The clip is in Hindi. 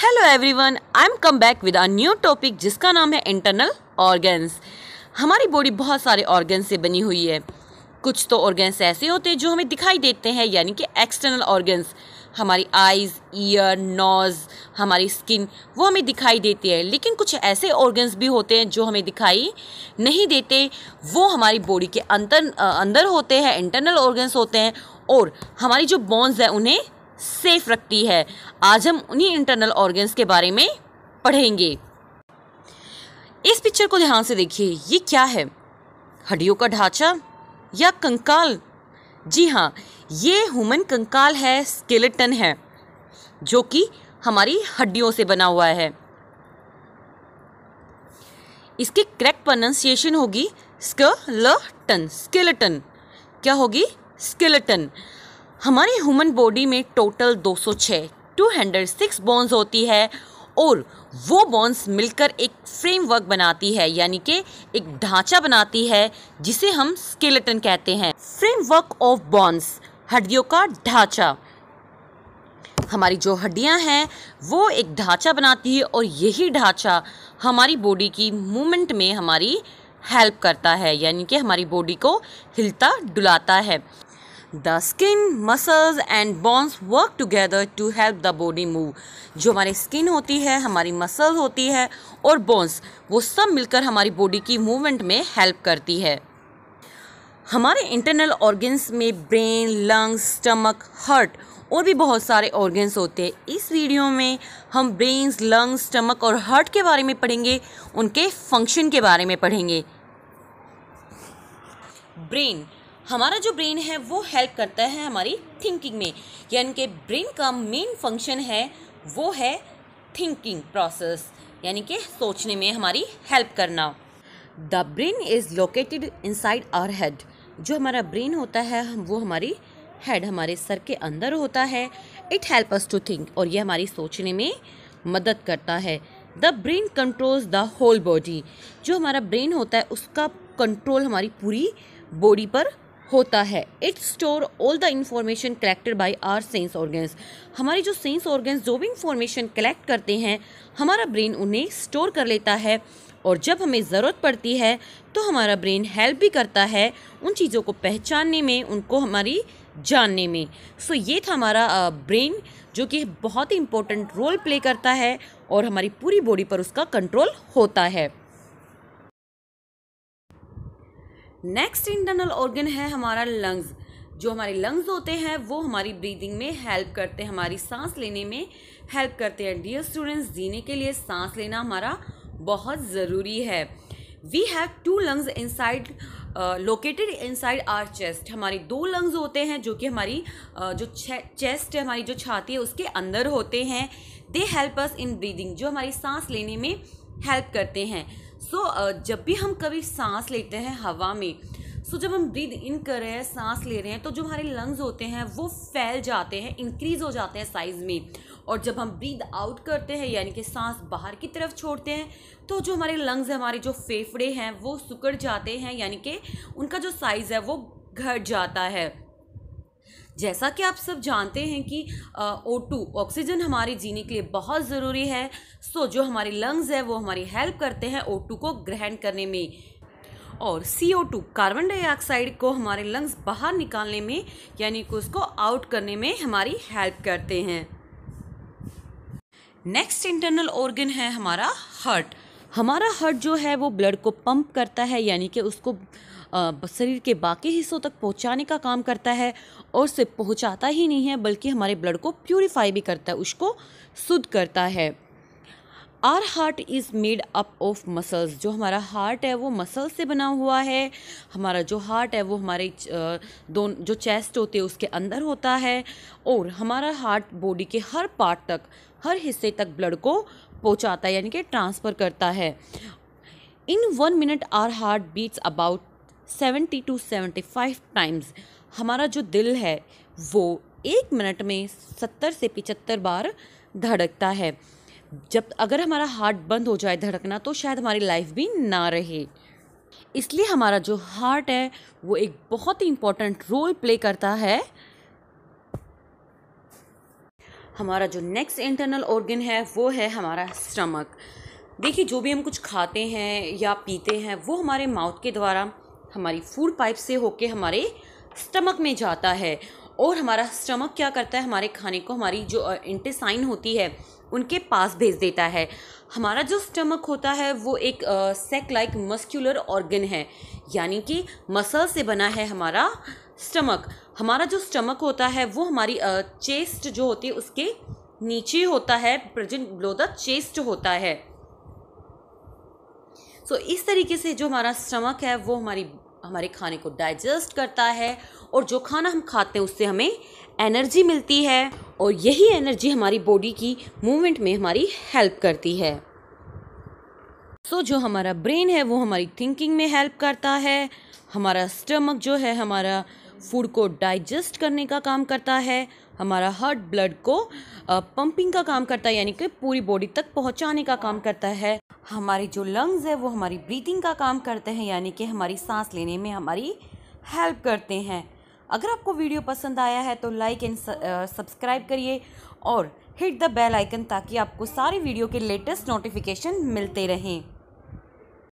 hello everyone I am come back with a new topic जिसका नाम है इंटरनल ऑर्गन्स हमारी बॉडी बहुत सारे ऑर्गेन्स से बनी हुई है कुछ तो ऑर्गेंस ऐसे होते हैं जो हमें दिखाई देते हैं यानी कि एक्सटर्नल ऑर्गन्स हमारी आइज़ ईयर नोज़ हमारी स्किन वो हमें दिखाई देती है लेकिन कुछ ऐसे ऑर्गन्स भी होते हैं जो हमें दिखाई नहीं देते वो हमारी बॉडी के अंतर अंदर होते हैं इंटरनल ऑर्गन्स होते हैं और हमारी जो बोन्स हैं उन्हें सेफ रखती है आज हम उन्हीं इंटरनल ऑर्गन्स के बारे में पढ़ेंगे इस पिक्चर को ध्यान से देखिए ये क्या है हड्डियों का ढांचा या कंकाल जी हाँ ये ह्यूमन कंकाल है स्केलेटन है जो कि हमारी हड्डियों से बना हुआ है इसकी करेक्ट प्रोनाउंसिएशन होगी स्कलटन स्केलेटन क्या होगी स्केलेटन हमारे ह्यूमन बॉडी में टोटल 206 206 बोन्स होती है और वो बॉन्स मिलकर एक फ्रेमवर्क बनाती है यानी कि एक ढांचा बनाती है जिसे हम स्केलेटन कहते हैं फ्रेमवर्क ऑफ बॉन्स हड्डियों का ढांचा हमारी जो हड्डियां हैं वो एक ढांचा बनाती है और यही ढांचा हमारी बॉडी की मूवमेंट में हमारी हेल्प करता है यानी कि हमारी बॉडी को हिलता डुलाता है the skin muscles and bones work together to help the body move जो हमारी स्किन होती है हमारी मसल्स होती है और बोन्स वो सब मिलकर हमारी बॉडी की मूवमेंट में हेल्प करती है हमारे इंटरनल ऑर्गन्स में ब्रेन लंग्स स्टमक हर्ट और भी बहुत सारे ऑर्गन्स होते हैं इस वीडियो में हम ब्रेन्स लंग्स स्टमक और हर्ट के बारे में पढ़ेंगे उनके फंक्शन के बारे में पढ़ेंगे ब्रेन हमारा जो ब्रेन है वो हेल्प करता है हमारी थिंकिंग में यानी कि ब्रेन का मेन फंक्शन है वो है थिंकिंग प्रोसेस यानी कि सोचने में हमारी हेल्प करना the brain is located inside our head जो हमारा ब्रेन होता है वो हमारी हेड हमारे सर के अंदर होता है it help us to think और ये हमारी सोचने में मदद करता है the brain controls the whole body जो हमारा ब्रेन होता है उसका कंट्रोल हमारी पूरी बॉडी पर होता है it store all the information collected by our sense organs हमारे जो सेंस ऑर्गन्स जो भी इंफॉर्मेशन कलेक्ट करते हैं हमारा ब्रेन उन्हें स्टोर कर लेता है और जब हमें ज़रूरत पड़ती है तो हमारा ब्रेन हेल्प भी करता है उन चीज़ों को पहचानने में उनको हमारी जानने में सो so, ये था हमारा ब्रेन जो कि बहुत ही इंपॉर्टेंट रोल प्ले करता है और हमारी पूरी बॉडी पर उसका कंट्रोल होता है नेक्स्ट इंटरनल ऑर्गन है हमारा लंग्स जो हमारे लंग्स होते हैं वो हमारी ब्रीदिंग में हेल्प करते हैं हमारी सांस लेने में हेल्प करते हैं डियर स्टूडेंट्स जीने के लिए सांस लेना हमारा बहुत ज़रूरी है we have two lungs inside located inside our chest हमारे दो लंग्स होते हैं जो कि हमारी uh, जो चेस्ट है हमारी जो छाती है उसके अंदर होते हैं they help us in breathing जो हमारी सांस लेने में हेल्प करते हैं सो so, जब भी हम कभी सांस लेते हैं हवा में सो so, जब हम ब्रीद इन कर रहे हैं सांस ले रहे हैं तो जो हमारे लंग्स होते हैं वो फैल जाते हैं इंक्रीज हो जाते हैं साइज़ में और जब हम ब्रीद आउट करते हैं यानी कि सांस बाहर की तरफ छोड़ते हैं तो जो हमारे लंग्स हमारे जो फेफड़े हैं वो सुकड़ जाते हैं यानी कि उनका जो साइज़ है वो घट जाता है जैसा कि आप सब जानते हैं कि ओ टू ऑक्सीजन हमारे जीने के लिए बहुत ज़रूरी है सो जो हमारे लंग्स है वो हमारी हेल्प करते हैं ओ टू को ग्रहण करने में और C O two carbon dioxide को हमारे लंग्स बाहर निकालने में यानी कि उसको आउट करने में हमारी हेल्प करते हैं नेक्स्ट इंटरनल ऑर्गन है हमारा हार्ट हमारा हार्ट जो है वो ब्लड को पंप करता है यानी कि उसको शरीर के बाकी हिस्सों तक पहुँचाने का काम करता है और सिर्फ पहुँचाता ही नहीं है बल्कि हमारे ब्लड को प्योरीफाई भी करता है उसको शुद्ध करता है our heart is made up of muscles जो हमारा हार्ट है वो मसल्स से बना हुआ है हमारा जो हार्ट है वो हमारे दोनों जो चेस्ट होते हैं उसके अंदर होता है और हमारा हार्ट बॉडी के हर पार्ट तक हर हिस्से तक ब्लड को पहुंचाता है यानी कि ट्रांसफ़र करता है in one minute our heart beats about seventy two seventy five times हमारा जो दिल है वो एक मिनट में सत्तर से पिचत्तर बार धड़कता है जब अगर हमारा हार्ट बंद हो जाए धड़कना तो शायद हमारी लाइफ भी ना रहे इसलिए हमारा जो हार्ट है वो एक बहुत ही इम्पोर्टेंट रोल प्ले करता है हमारा जो नेक्स्ट इंटरनल ऑर्गन है वो है हमारा स्टमक देखिए जो भी हम कुछ खाते हैं या पीते हैं वो हमारे माउथ के द्वारा हमारी फूड पाइप से होके हमारे स्टमक में जाता है और हमारा स्टमक क्या करता है हमारे खाने को हमारी जो इंटेसाइन होती है उनके पास भेज देता है हमारा जो स्टमक होता है वो एक सेक लाइक मस्क्यूलर ऑर्गन है यानी कि मसल से बना है हमारा स्टमक हमारा जो स्टमक होता है वो हमारी चेस्ट जो होती है उसके नीचे होता है प्रजेंट ब्लो द चेस्ट होता है सो so, इस तरीके से जो हमारा स्टमक है वो हमारी हमारे खाने को डाइजेस्ट करता है और जो खाना हम खाते हैं उससे हमें एनर्जी मिलती है और यही एनर्जी हमारी बॉडी की मूवमेंट में हमारी हेल्प करती है सो so, जो हमारा ब्रेन है वो हमारी थिंकिंग में हेल्प करता है हमारा स्टमक जो है हमारा फूड को डाइजेस्ट करने का काम करता है हमारा हार्ट ब्लड को पंपिंग का काम करता है यानी कि पूरी बॉडी तक पहुंचाने का काम करता है हमारे जो लंग्स है वो हमारी ब्रीथिंग का काम करते हैं यानी कि हमारी सांस लेने में हमारी हेल्प करते हैं अगर आपको वीडियो पसंद आया है तो लाइक एंड सब्सक्राइब करिए और हिट द बेल आइकन ताकि आपको सारी वीडियो के लेटेस्ट नोटिफिकेशन मिलते रहें